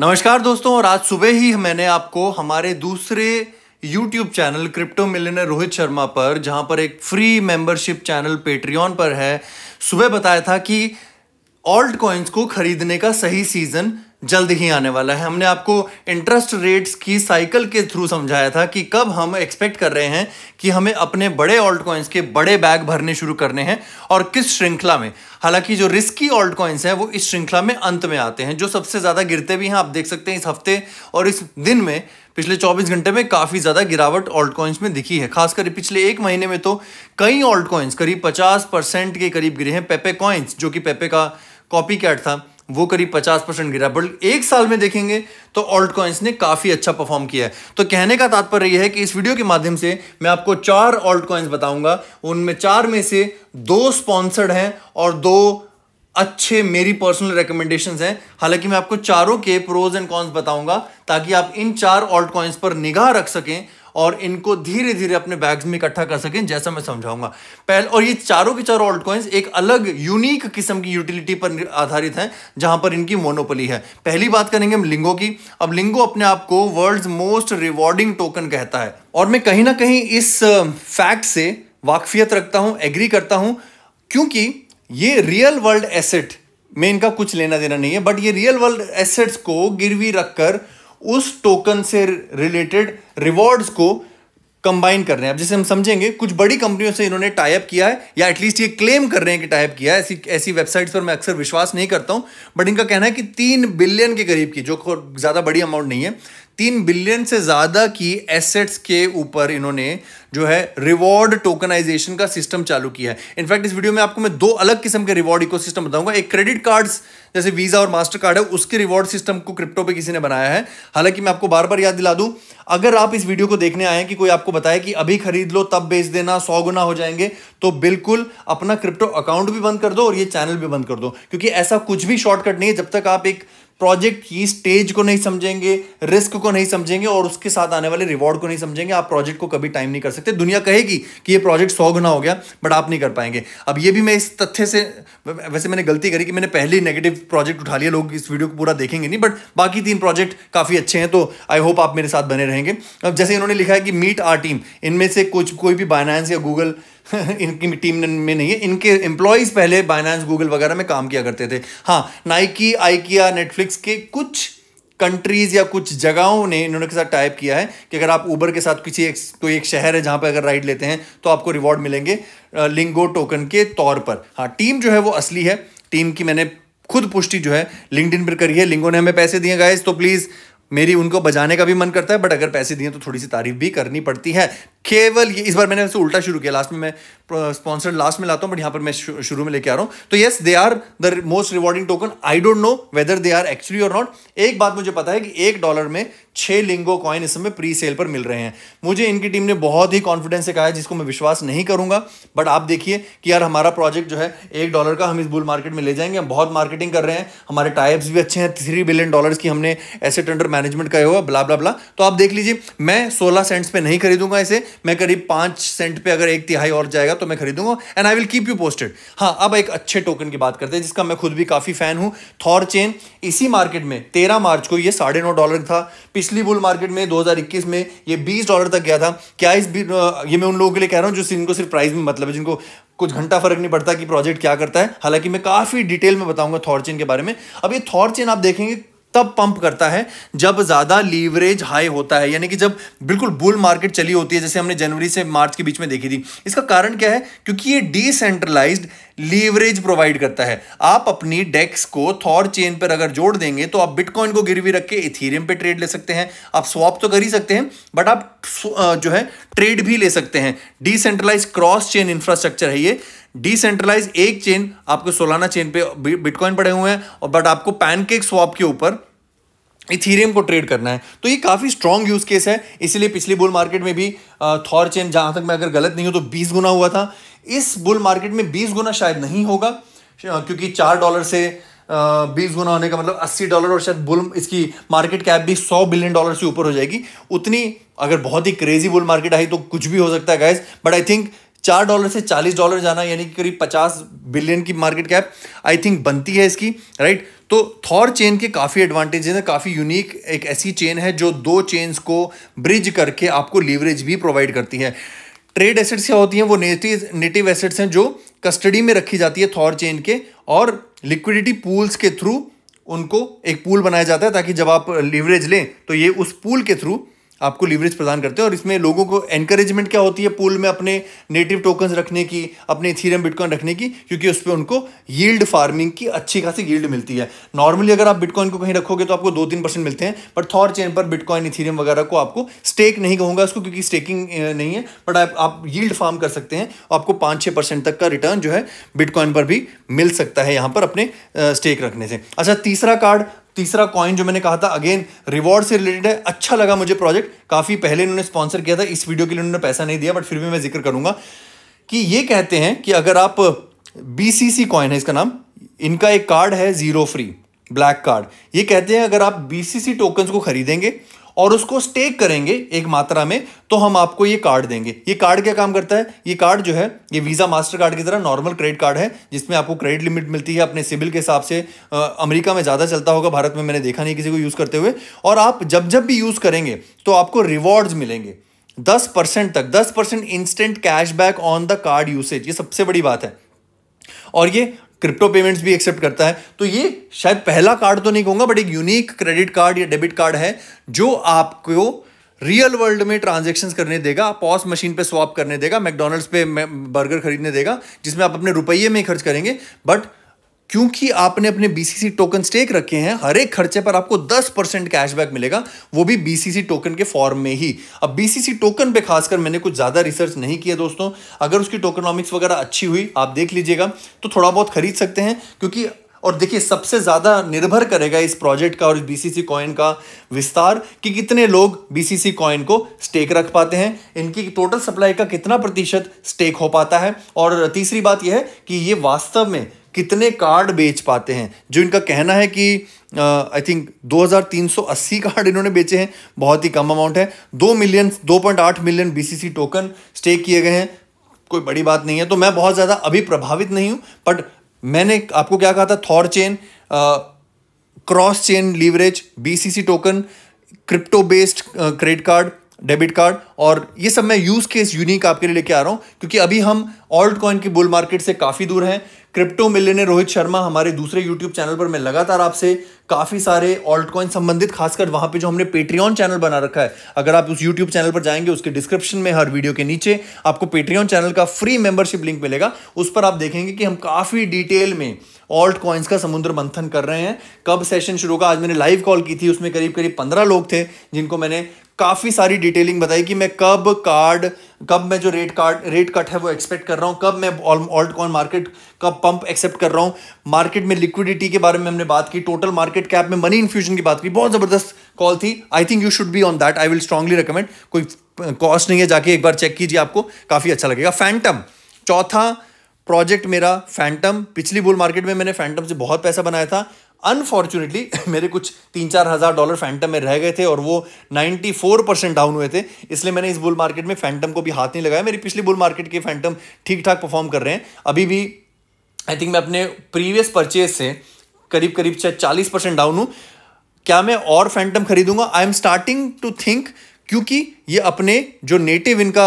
नमस्कार दोस्तों और आज सुबह ही मैंने आपको हमारे दूसरे YouTube channel crypto millionaire Rohit Sharma पर जहां पर एक फ्री मेंबरशिप चैनल पेट्रियन पर है सुबह बताया था कि ऑल्ट कॉइन्स को खरीदने का सही सीज़न जल्द ही आने वाला है हमने आपको इंटरेस्ट रेट्स की साइकिल के थ्रू समझाया था कि कब हम एक्सपेक्ट कर रहे हैं कि हमें अपने बड़े ऑल्ट कॉइन्स के बड़े बैग भरने शुरू करने हैं और किस श्रृंखला में हालांकि जो रिस्की ऑल्ट कॉइन्स हैं वो इस श्रृंखला में अंत में आते हैं जो सबसे ज़्यादा गिरते भी हैं आप देख सकते हैं इस हफ्ते और इस दिन में पिछले 24 घंटे में काफ़ी ज़्यादा गिरावट ऑल्ट कॉइन्स में दिखी है खासकर पिछले एक महीने में तो कई ऑल्ट कॉइन्स करीब 50 परसेंट के करीब गिरे हैं पेपे कॉइन्स जो कि पेपे का कॉपी कैट था वो करीब 50 परसेंट गिरा बट एक साल में देखेंगे तो ऑल्ट कॉइन्स ने काफ़ी अच्छा परफॉर्म किया है तो कहने का तात्पर्य यह है कि इस वीडियो के माध्यम से मैं आपको चार ऑल्ट कॉइन्स बताऊंगा उनमें चार में से दो स्पॉन्सर्ड हैं और दो अच्छे मेरी पर्सनल रिकमेंडेशंस हैं हालांकि मैं आपको चारों के प्रोज एंड कॉन्स बताऊंगा ताकि आप इन चार ऑल्ट कॉइन्स पर निगाह रख सकें और इनको धीरे धीरे अपने बैग्स में इकट्ठा कर सकें जैसा मैं समझाऊंगा पहले और ये चारों के चारों ऑल्ट कॉइन्स एक अलग यूनिक किस्म की यूटिलिटी पर आधारित हैं जहां पर इनकी मोनोपली है पहली बात करेंगे हम लिंगो की अब लिंगो अपने आप को वर्ल्ड मोस्ट रिवॉर्डिंग टोकन कहता है और मैं कहीं ना कहीं इस फैक्ट से वाकफियत रखता हूँ एग्री करता हूँ क्योंकि ये रियल वर्ल्ड एसेट में इनका कुछ लेना देना नहीं है बट ये रियल वर्ल्ड एसेट्स को गिरवी रखकर उस टोकन से रिलेटेड रिवॉर्ड्स को कंबाइन कर रहे हैं अब जैसे हम समझेंगे कुछ बड़ी कंपनियों से इन्होंने टाइप किया है या एटलीस्ट ये क्लेम कर रहे हैं कि टाइप किया है ऐसी ऐसी वेबसाइट्स पर मैं अक्सर विश्वास नहीं करता हूं बट इनका कहना है कि तीन बिलियन के करीब की जो ज़्यादा बड़ी अमाउंट नहीं है तीन बिलियन से ज़्यादा की एसेट्स के ऊपर इन्होंने जो है रिवॉर्ड टोकनाइजेशन का सिस्टम चालू किया है इनफैक्ट इस वीडियो में आपको मैं दो अलग किस्म के रिवॉर्ड इकोसिस्टम बताऊंगा एक क्रेडिट कार्ड्स जैसे वीज़ा और मास्टर कार्ड है उसके रिवॉर्ड सिस्टम को क्रिप्टो पे किसी ने बनाया है हालांकि मैं आपको बार बार याद दिला दूं अगर आप इस वीडियो को देखने आए हैं कि कोई आपको बताए कि अभी खरीद लो तब बेच देना सौ गुना हो जाएंगे तो बिल्कुल अपना क्रिप्टो अकाउंट भी बंद कर दो और ये चैनल भी बंद कर दो क्योंकि ऐसा कुछ भी शॉर्टकट नहीं है जब तक आप एक प्रोजेक्ट की स्टेज को नहीं समझेंगे रिस्क को नहीं समझेंगे और उसके साथ आने वाले रिवॉर्ड को नहीं समझेंगे आप प्रोजेक्ट को कभी टाइम नहीं कर सकते दुनिया कहेगी कि ये प्रोजेक्ट सौ गुना हो गया बट आप नहीं कर पाएंगे अब ये भी मैं इस तथ्य से वैसे मैंने गलती करी कि मैंने पहले नेगेटिव प्रोजेक्ट उठा लिया लोग इस वीडियो को पूरा देखेंगे नहीं बट बाकी तीन प्रोजेक्ट काफ़ी अच्छे हैं तो आई होप आप मेरे साथ बने रहेंगे अब जैसे इन्होंने लिखा है कि मीट आर टीम इनमें से कुछ कोई भी बाइनांस या गूगल इनकी टीम में नहीं है इनके एम्प्लॉयज़ पहले बाइनांस गूगल वगैरह में काम किया करते थे हाँ नाइकी आइकिया नेटफ्लिक्स के कुछ कंट्रीज़ या कुछ जगहों ने इन्होंने के साथ टाइप किया है कि अगर आप ऊबर के साथ किसी एक कोई एक शहर है जहाँ पर अगर राइड लेते हैं तो आपको रिवॉर्ड मिलेंगे लिंगो टोकन के तौर पर हाँ टीम जो है वो असली है टीम की मैंने खुद पुष्टि जो है लिंकड पर करी है लिंगो ने हमें पैसे दिए गाइज तो प्लीज़ मेरी उनको बजाने का भी मन करता है बट अगर पैसे दिए तो थोड़ी सी तारीफ भी करनी पड़ती है केवल ये इस बार मैंने उसे उल्टा शुरू किया लास्ट में मैं स्पॉन्सर लास्ट में लाता हूँ बट यहाँ पर मैं शुरू में लेके आ रहा हूँ तो yes they are the most rewarding token I don't know whether they are actually और नॉट एक बात मुझे पता है कि एक डॉलर में छः लिंगो कॉइन इस समय प्री सेल पर मिल रहे हैं मुझे इनकी टीम ने बहुत ही कॉन्फिडेंस से कहा है जिसको मैं विश्वास नहीं करूंगा बट आप देखिए कि यार हमारा प्रोजेक्ट जो है एक डॉलर का हम इस बुल मार्केट में ले जाएंगे हम बहुत मार्केटिंग कर रहे हैं हमारे टाइप्स भी अच्छे हैं थ्री बिलियन डॉलर्स की हमने एसेट अंडर मैनेजमेंट का हुआ ब्ला ब्ला ब्ला तो आप देख लीजिए मैं सोलह सेंट्स पे नहीं खरीदूंगा इसे मैं करीब पाँच सेंट पे अगर एक तिहाई और जाएगा तो मैं खरीदूंगा and I will keep you posted हाँ अब एक अच्छे टोकन की बात करते हैं जिसका मैं खुद भी काफ़ी फ़ैन हूँ थॉर चेन इसी मार्केट में तेरह मार्च को ये साढ़े नौ डॉलर था पिछली बुल मार्केट में दो में ये बीस डॉलर तक गया था क्या इस ये मैं उन लोगों के लिए कह रहा हूँ जो जिनको सिर्फ प्राइस में मतलब है जिनको कुछ घंटा फर्क नहीं पड़ता कि प्रोजेक्ट क्या करता है हालांकि मैं काफ़ी डिटेल में बताऊंगा थॉर चेन के बारे में अब ये थॉर चेन आप देखेंगे तब पंप करता है जब ज़्यादा लीवरेज हाई होता है यानी कि जब बिल्कुल बुल मार्केट चली होती है जैसे हमने जनवरी से मार्च के बीच में देखी थी इसका कारण क्या है क्योंकि ये डिसेंट्रलाइज्ड लीवरेज प्रोवाइड करता है आप अपनी डेक्स को थॉर चेन पर अगर जोड़ देंगे तो आप बिटकॉइन को गिरवी रख के इथीरियम पे ट्रेड ले सकते हैं आप स्वॉप तो कर ही सकते हैं बट आप जो है ट्रेड भी ले सकते हैं डिसेंट्रलाइज क्रॉस चेन इंफ्रास्ट्रक्चर है ये डिसेंट्रलाइज एक चेन आपके सोलाना चेन पे बिटकॉइन पड़े हुए हैं और बट आपको पैनकेक स्वॉप के ऊपर इथीरियम को ट्रेड करना है तो ये काफ़ी स्ट्रॉन्ग यूज़ केस है इसलिए पिछली बुल मार्केट में भी थॉर चेन जहाँ तक मैं अगर गलत नहीं हूँ तो 20 गुना हुआ था इस बुल मार्केट में 20 गुना शायद नहीं होगा क्योंकि चार डॉलर से बीस गुना होने का मतलब अस्सी डॉलर और शायद बुल इसकी मार्केट कैप भी सौ बिलियन डॉलर से ऊपर हो जाएगी उतनी अगर बहुत ही क्रेजी बुल मार्केट आई तो कुछ भी हो सकता है गाइज बट आई थिंक चार डॉलर से चालीस डॉलर जाना यानी कि करीब पचास बिलियन की मार्केट कैप आई थिंक बनती है इसकी राइट तो थॉर चेन के काफ़ी एडवांटेज हैं काफ़ी यूनिक एक ऐसी चेन है जो दो चेन्स को ब्रिज करके आपको लीवरेज भी प्रोवाइड करती है ट्रेड एसेट्स क्या होती हैं वो नेटिव नेटिव एसेट्स हैं जो कस्टडी में रखी जाती है थॉर चेन के और लिक्विडिटी पूल्स के थ्रू उनको एक पूल बनाया जाता है ताकि जब आप लीवरेज लें तो ये उस पूल के थ्रू आपको लीवरेज प्रदान करते हैं और इसमें लोगों को एनकरेजमेंट क्या होती है पूल में अपने नेटिव टोकन्स रखने की अपने थीरम बिटकॉइन रखने की क्योंकि उस पर उनको यील्ड फार्मिंग की अच्छी खासी यील्ड मिलती है नॉर्मली अगर आप बिटकॉइन को कहीं रखोगे तो आपको दो तीन परसेंट मिलते हैं पर थॉर चेन पर बिटकॉइन इथीरियम वगैरह को आपको स्टेक नहीं कहूंगा उसको क्योंकि स्टेकिंग नहीं है बट आप, आप यील्ड फार्म कर सकते हैं आपको पाँच छः परसेंट तक का रिटर्न जो है बिटकॉइन पर भी मिल सकता है यहाँ पर अपने स्टेक रखने से अच्छा तीसरा कार्ड तीसरा कॉइन जो मैंने कहा था अगेन रिवॉर्ड से रिलेटेड है अच्छा लगा मुझे प्रोजेक्ट काफ़ी पहले इन्होंने स्पॉन्सर किया था इस वीडियो के लिए उन्होंने पैसा नहीं दिया बट फिर भी मैं जिक्र करूंगा कि ये कहते हैं कि अगर आप बी कॉइन है इसका नाम इनका एक कार्ड है जीरो फ्री ब्लैक कार्ड ये कहते हैं अगर आप बी टोकन सी टोकन्स को खरीदेंगे और उसको स्टेक करेंगे एक मात्रा में तो हम आपको ये कार्ड देंगे ये कार्ड क्या काम करता है ये कार्ड जो है ये वीज़ा मास्टर कार्ड की तरह नॉर्मल क्रेडिट कार्ड है जिसमें आपको क्रेडिट लिमिट मिलती है अपने सिविल के हिसाब से आ, अमेरिका में ज़्यादा चलता होगा भारत में मैंने देखा नहीं किसी को यूज़ करते हुए और आप जब जब भी यूज़ करेंगे तो आपको रिवॉर्ड्स मिलेंगे दस परसेंट तक दस percent instant cashback on the card usage ये सबसे बड़ी बात है और ये क्रिप्टो पेमेंट्स भी एक्सेप्ट करता है तो ये शायद पहला कार्ड तो नहीं कहूँगा बट एक यूनिक क्रेडिट कार्ड या डेबिट कार्ड है जो आपको रियल वर्ल्ड में ट्रांजेक्शन करने देगा पॉस मशीन पे स्वाप करने देगा मैकडोनल्ड्स पे बर्गर खरीदने देगा जिसमें आप अपने रुपये में खर्च करेंगे बट क्योंकि आपने अपने बीसीसी टोकन स्टेक रखे हैं हर एक खर्चे पर आपको 10 परसेंट कैशबैक मिलेगा वो भी बीसीसी टोकन के फॉर्म में ही अब बीसीसी टोकन पे खासकर मैंने कुछ ज़्यादा रिसर्च नहीं किया दोस्तों अगर उसकी टोकनॉमिक्स वगैरह अच्छी हुई आप देख लीजिएगा तो थोड़ा बहुत खरीद सकते हैं क्योंकि और देखिए सबसे ज़्यादा निर्भर करेगा इस प्रोजेक्ट का और बी सी कॉइन का विस्तार कि कितने लोग बी सी सी कॉइन को स्टेक रख पाते हैं इनकी टोटल सप्लाई का कितना प्रतिशत स्टेक हो पाता है और तीसरी बात यह है कि ये वास्तव में कितने कार्ड बेच पाते हैं जो इनका कहना है कि आई थिंक 2380 कार्ड इन्होंने बेचे हैं बहुत ही कम अमाउंट है दो million 2.8 million BCC token stake किए गए हैं कोई बड़ी बात नहीं है तो मैं बहुत ज़्यादा अभी प्रभावित नहीं हूँ बट मैंने आपको क्या कहा था THORChain cross chain leverage BCC token crypto based credit card debit card और ये सब मैं यूज़ केस यूनिक आपके लिए लेके आ रहा हूँ क्योंकि अभी हम ऑल्ट कॉइन की बुल मार्केट से काफ़ी दूर हैं क्रिप्टो मिलियनर रोहित शर्मा हमारे दूसरे यूट्यूब चैनल पर मैं लगातार आपसे काफ़ी सारे ऑल्ट कॉइन संबंधित खासकर वहाँ पे जो हमने पेट्रियन चैनल बना रखा है अगर आप उस यूट्यूब चैनल पर जाएंगे उसके डिस्क्रिप्शन में हर वीडियो के नीचे आपको पेट्रियन चैनल का फ्री मेंबरशिप लिंक मिलेगा उस पर आप देखेंगे कि हम काफ़ी डिटेल में ऑल्ट कॉइन्स का समुद्र मंथन कर रहे हैं कब सेशन शुरू होगा आज मैंने लाइव कॉल की थी उसमें करीब करीब पंद्रह लोग थे जिनको मैंने काफ़ी सारी डिटेलिंग बताई कि मैं कब कार्ड कब मैं जो रेट कार्ड रेट कट है वो एक्सपेक्ट कर रहा हूँ कब मैं ऑल्ट कॉन मार्केट कब पंप एक्सेप्ट कर रहा हूँ मार्केट में लिक्विडिटी के बारे में हमने बात की टोटल मार्केट कैप में मनी इन्फ्यूजन की बात की बहुत ज़बरदस्त कॉल थी I think you should be on that I will strongly recommend कोई कॉस्ट नहीं है जाके एक बार चेक कीजिए आपको काफ़ी अच्छा लगेगा फैंटम चौथा प्रोजेक्ट मेरा फैंटम पिछली बुल मार्केट में मैंने फैंटम से बहुत पैसा बनाया था अनफॉर्चुनेटली मेरे कुछ तीन चार हज़ार डॉलर फैंटम में रह गए थे और वो नाइन्टी फोर परसेंट डाउन हुए थे इसलिए मैंने इस बुल मार्केट में फैंटम को भी हाथ नहीं लगाया मेरी पिछली बुल मार्केट के फैंटम ठीक ठाक परफॉर्म कर रहे हैं अभी भी आई थिंक मैं अपने प्रीवियस परचेज से करीब करीब चाहे चालीस परसेंट डाउन हूँ क्या मैं और फैंटम खरीदूंगा I am starting to think क्योंकि ये अपने जो नेटिव इनका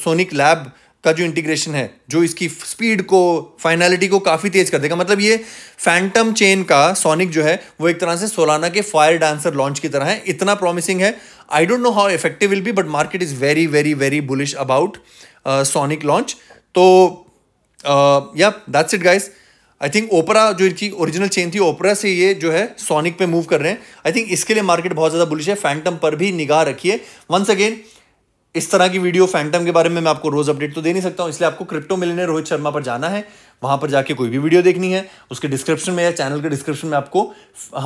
सोनिक लैब का जो इंटीग्रेशन है जो इसकी स्पीड को फाइनलिटी को काफ़ी तेज़ कर देगा मतलब ये फैंटम चेन का सोनिक जो है वो एक तरह से सोलाना के फायर डांसर लॉन्च की तरह है इतना प्रॉमिसिंग है I don't know how effective will be but market is very very very bullish about Sonic launch तो या that's it guys I think Opera जो इनकी ओरिजिनल चेन थी ओपरा से ये जो है सोनिक पे मूव कर रहे हैं आई थिंक इसके लिए मार्केट बहुत ज़्यादा बुलिश है फैंटम पर भी निगाह रखिए वंस अगेन इस तरह की वीडियो फैंटम के बारे में मैं आपको रोज अपडेट तो दे नहीं सकता हूँ इसलिए आपको क्रिप्टो मिलने रोहित शर्मा पर जाना है वहां पर जाके कोई भी वीडियो देखनी है उसके डिस्क्रिप्शन में या चैनल के डिस्क्रिप्शन में आपको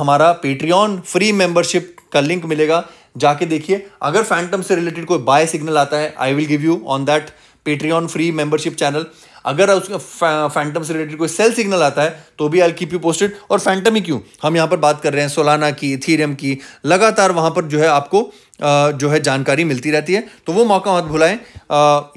हमारा पेट्रियन फ्री मेंबरशिप का लिंक मिलेगा जाके देखिए अगर फैंटम से रिलेटेड कोई बाय सिग्नल आता है I will give you on that Patreon free membership channel अगर उसका फैंटम से रिलेटेड कोई सेल सिग्नल आता है तो भी आई कीप यू पोस्टेड और फैंटम ही क्यों हम यहाँ पर बात कर रहे हैं सोलाना की थीरियम की लगातार वहाँ पर जो है आपको जो है जानकारी मिलती रहती है तो वो मौका मत भुलाएं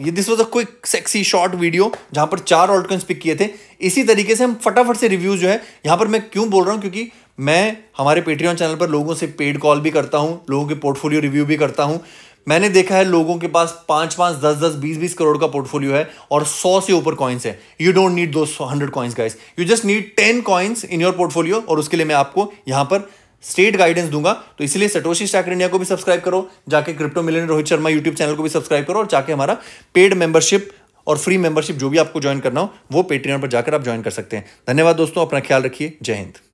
ये this was a quick sexy short video जहाँ पर चार ऑल्टकन्स पिक किए थे इसी तरीके से हम फटाफट से रिव्यूज़ जो है यहाँ पर मैं क्यों बोल रहा हूँ क्योंकि मैं हमारे पेट्रियन चैनल पर लोगों से पेड कॉल भी करता हूँ लोगों के पोर्टफोलियो रिव्यू भी करता हूँ मैंने देखा है लोगों के पास पाँच पाँच दस दस बीस बीस करोड़ का पोर्टफोलियो है और सौ से ऊपर कॉइन्स है you don't need two hundred coins guys you just need ten coins in your portfolio और उसके लिए मैं आपको यहाँ पर स्टेट गाइडेंस दूंगा तो इसलिए सटोशी स्टैक इंडिया को भी सब्सक्राइब करो जाके crypto million Rohit Sharma YouTube channel को भी सब्सक्राइब करो और जाके हमारा पेड मेंबरशिप और फ्री मेंबरशिप जो भी आपको ज्वाइन करना हो वो पेट्रीएम पर जाकर आप ज्वाइन कर सकते हैं धन्यवाद दोस्तों अपना ख्याल रखिए जय हिंद